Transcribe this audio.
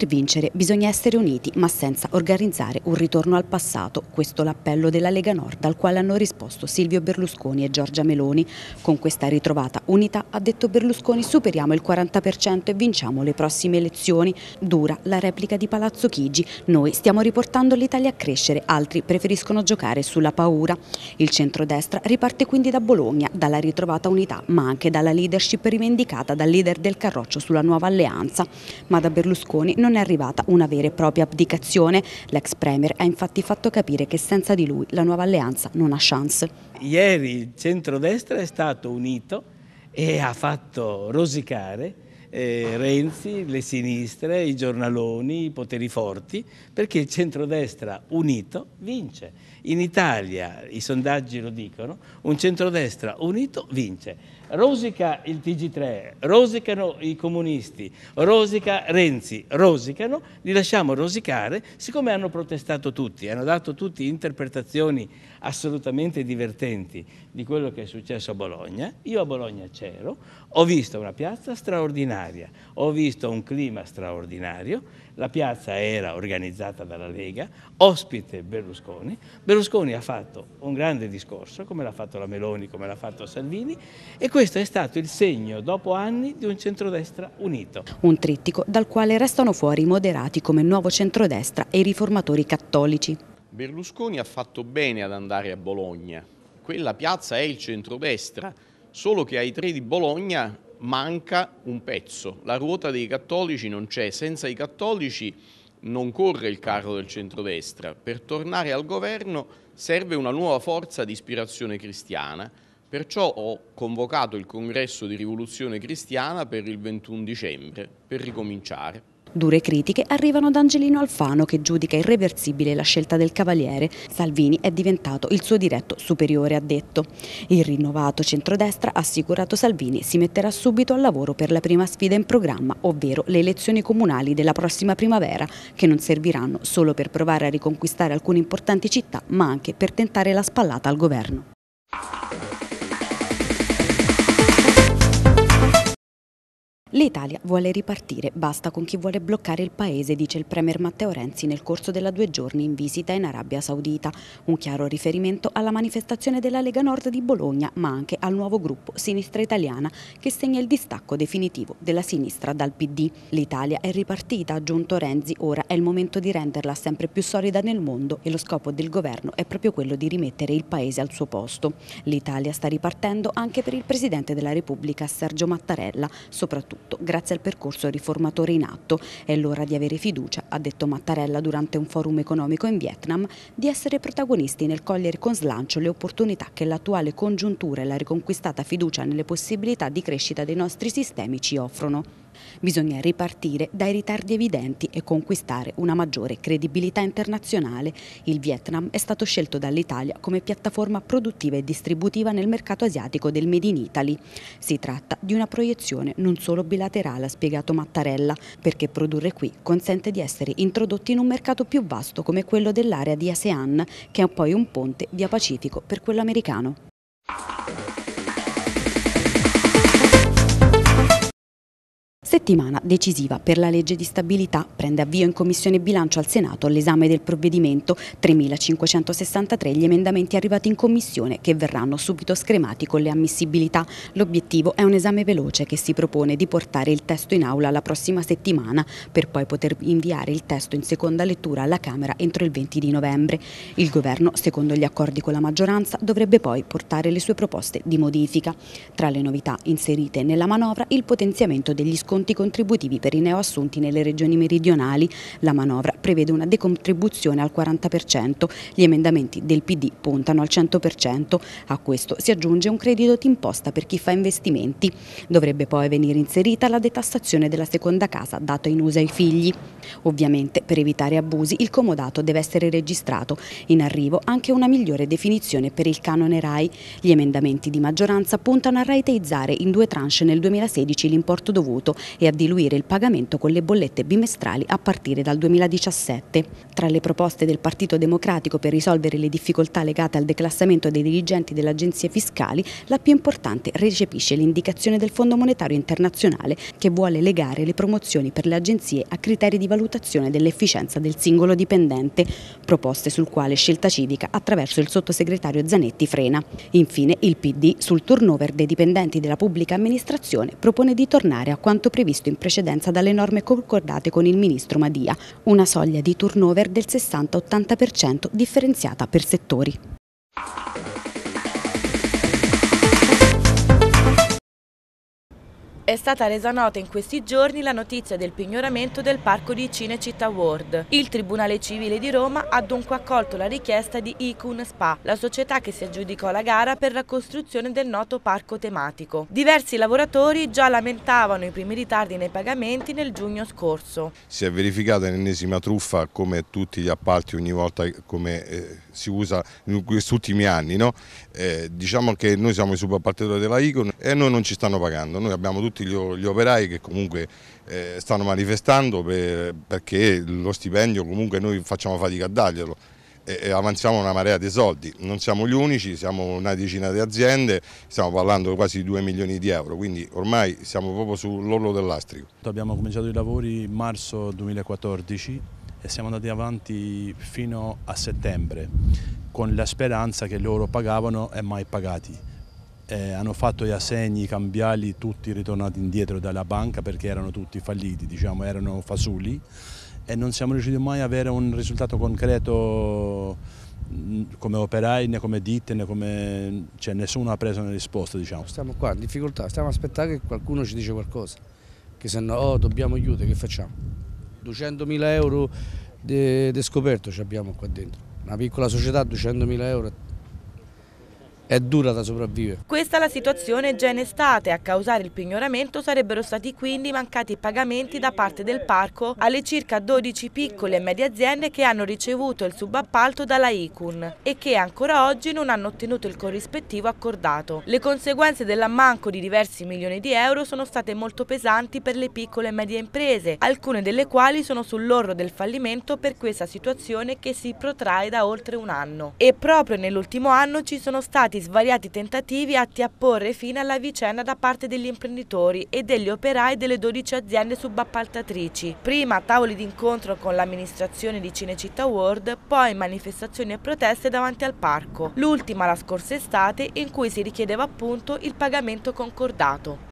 Per vincere bisogna essere uniti ma senza organizzare un ritorno al passato, questo l'appello della Lega Nord al quale hanno risposto Silvio Berlusconi e Giorgia Meloni. Con questa ritrovata unità, ha detto Berlusconi, superiamo il 40% e vinciamo le prossime elezioni. Dura la replica di Palazzo Chigi, noi stiamo riportando l'Italia a crescere, altri preferiscono giocare sulla paura. Il centrodestra riparte quindi da Bologna, dalla ritrovata unità ma anche dalla leadership rivendicata dal leader del Carroccio sulla nuova alleanza. Ma da Berlusconi non non è arrivata una vera e propria abdicazione. L'ex Premier ha infatti fatto capire che senza di lui la nuova alleanza non ha chance. Ieri il centrodestra è stato unito e ha fatto rosicare eh, Renzi, le sinistre, i giornaloni, i poteri forti, perché il centrodestra unito vince. In Italia, i sondaggi lo dicono, un centrodestra unito vince. Rosica il TG3, rosicano i comunisti, rosica Renzi, rosicano, li lasciamo rosicare, siccome hanno protestato tutti, hanno dato tutti interpretazioni assolutamente divertenti di quello che è successo a Bologna, io a Bologna c'ero, ho visto una piazza straordinaria, straordinaria. Ho visto un clima straordinario, la piazza era organizzata dalla Lega, ospite Berlusconi. Berlusconi ha fatto un grande discorso, come l'ha fatto la Meloni, come l'ha fatto Salvini, e questo è stato il segno, dopo anni, di un centrodestra unito. Un trittico dal quale restano fuori i moderati come Nuovo Centrodestra e i riformatori cattolici. Berlusconi ha fatto bene ad andare a Bologna. Quella piazza è il centrodestra, solo che ai tre di Bologna manca un pezzo. La ruota dei cattolici non c'è, senza i cattolici non corre il carro del centrodestra. Per tornare al governo serve una nuova forza di ispirazione cristiana, perciò ho convocato il congresso di rivoluzione cristiana per il 21 dicembre, per ricominciare. Dure critiche arrivano da Angelino Alfano che giudica irreversibile la scelta del Cavaliere. Salvini è diventato il suo diretto superiore, ha detto. Il rinnovato centrodestra, assicurato Salvini, si metterà subito al lavoro per la prima sfida in programma, ovvero le elezioni comunali della prossima primavera, che non serviranno solo per provare a riconquistare alcune importanti città, ma anche per tentare la spallata al governo. L'Italia vuole ripartire, basta con chi vuole bloccare il paese, dice il Premier Matteo Renzi nel corso della due giorni in visita in Arabia Saudita. Un chiaro riferimento alla manifestazione della Lega Nord di Bologna, ma anche al nuovo gruppo Sinistra Italiana, che segna il distacco definitivo della sinistra dal PD. L'Italia è ripartita, ha aggiunto Renzi, ora è il momento di renderla sempre più solida nel mondo e lo scopo del governo è proprio quello di rimettere il paese al suo posto. L'Italia sta ripartendo anche per il Presidente della Repubblica Sergio Mattarella, soprattutto prodotto grazie al percorso riformatore in atto. È l'ora di avere fiducia, ha detto Mattarella durante un forum economico in Vietnam, di essere protagonisti nel cogliere con slancio le opportunità che l'attuale congiuntura e la riconquistata fiducia nelle possibilità di crescita dei nostri sistemi ci offrono. Bisogna ripartire dai ritardi evidenti e conquistare una maggiore credibilità internazionale. Il Vietnam è stato scelto dall'Italia come piattaforma produttiva e distributiva nel mercato asiatico del Made in Italy. Si tratta di una proiezione non solo bilaterale, ha spiegato Mattarella, perché produrre qui consente di essere introdotti in un mercato più vasto come quello dell'area di ASEAN, che è poi un ponte via Pacifico per quello americano. Settimana decisiva per la legge di stabilità prende avvio in Commissione Bilancio al Senato l'esame del provvedimento, 3.563 gli emendamenti arrivati in Commissione che verranno subito scremati con le ammissibilità. L'obiettivo è un esame veloce che si propone di portare il testo in aula la prossima settimana per poi poter inviare il testo in seconda lettura alla Camera entro il 20 di novembre. Il Governo, secondo gli accordi con la maggioranza, dovrebbe poi portare le sue proposte di modifica. Tra le novità inserite nella manovra il potenziamento degli sconti conti contributivi per i neoassunti nelle regioni meridionali. La manovra prevede una decontribuzione al 40%, gli emendamenti del PD puntano al 100%, a questo si aggiunge un credito d'imposta per chi fa investimenti. Dovrebbe poi venire inserita la detassazione della seconda casa data in uso ai figli. Ovviamente per evitare abusi il comodato deve essere registrato, in arrivo anche una migliore definizione per il canone RAI. Gli emendamenti di maggioranza puntano a rateizzare in due tranche nel 2016 l'importo dovuto e a diluire il pagamento con le bollette bimestrali a partire dal 2017. Tra le proposte del Partito Democratico per risolvere le difficoltà legate al declassamento dei dirigenti delle agenzie fiscali, la più importante recepisce l'indicazione del Fondo Monetario Internazionale che vuole legare le promozioni per le agenzie a criteri di valutazione dell'efficienza del singolo dipendente, proposte sul quale Scelta Civica attraverso il sottosegretario Zanetti frena. Infine il PD sul turnover dei dipendenti della pubblica amministrazione propone di tornare a quanto prima previsto in precedenza dalle norme concordate con il ministro Madia, una soglia di turnover del 60-80% differenziata per settori. È stata resa nota in questi giorni la notizia del pignoramento del parco di Cinecittà World. Il Tribunale Civile di Roma ha dunque accolto la richiesta di Icun Spa, la società che si aggiudicò la gara per la costruzione del noto parco tematico. Diversi lavoratori già lamentavano i primi ritardi nei pagamenti nel giugno scorso. Si è verificata l'ennesima truffa come tutti gli appalti ogni volta come eh, si usa in questi ultimi anni. No? Eh, diciamo che noi siamo i subappaltatori della Icon e noi non ci stanno pagando, noi abbiamo tutti tutti gli, gli operai che comunque eh, stanno manifestando per, perché lo stipendio comunque noi facciamo fatica a darglielo e, e avanziamo una marea di soldi. Non siamo gli unici, siamo una decina di aziende, stiamo parlando di quasi 2 milioni di euro, quindi ormai siamo proprio sull'orlo dell'astrico. Abbiamo cominciato i lavori marzo 2014 e siamo andati avanti fino a settembre con la speranza che loro pagavano e mai pagati eh, hanno fatto gli assegni i cambiali tutti ritornati indietro dalla banca perché erano tutti falliti, diciamo, erano fasulli e non siamo riusciti mai ad avere un risultato concreto come operai né come ditte né come... Cioè, nessuno ha preso una risposta diciamo. Stiamo qua in difficoltà, stiamo aspettando che qualcuno ci dice qualcosa, che se no oh, dobbiamo aiutare, che facciamo? 200.000 euro di scoperto abbiamo qua dentro, una piccola società 200.000 euro è dura da sopravvivere. Questa è la situazione già in estate, a causare il pignoramento sarebbero stati quindi mancati pagamenti da parte del parco alle circa 12 piccole e medie aziende che hanno ricevuto il subappalto dalla ICUN e che ancora oggi non hanno ottenuto il corrispettivo accordato. Le conseguenze dell'ammanco di diversi milioni di euro sono state molto pesanti per le piccole e medie imprese, alcune delle quali sono sull'orlo del fallimento per questa situazione che si protrae da oltre un anno. E proprio nell'ultimo anno ci sono stati svariati tentativi atti a porre fine alla vicenda da parte degli imprenditori e degli operai delle 12 aziende subappaltatrici. Prima tavoli d'incontro con l'amministrazione di Cinecittà World, poi manifestazioni e proteste davanti al parco. L'ultima la scorsa estate in cui si richiedeva appunto il pagamento concordato.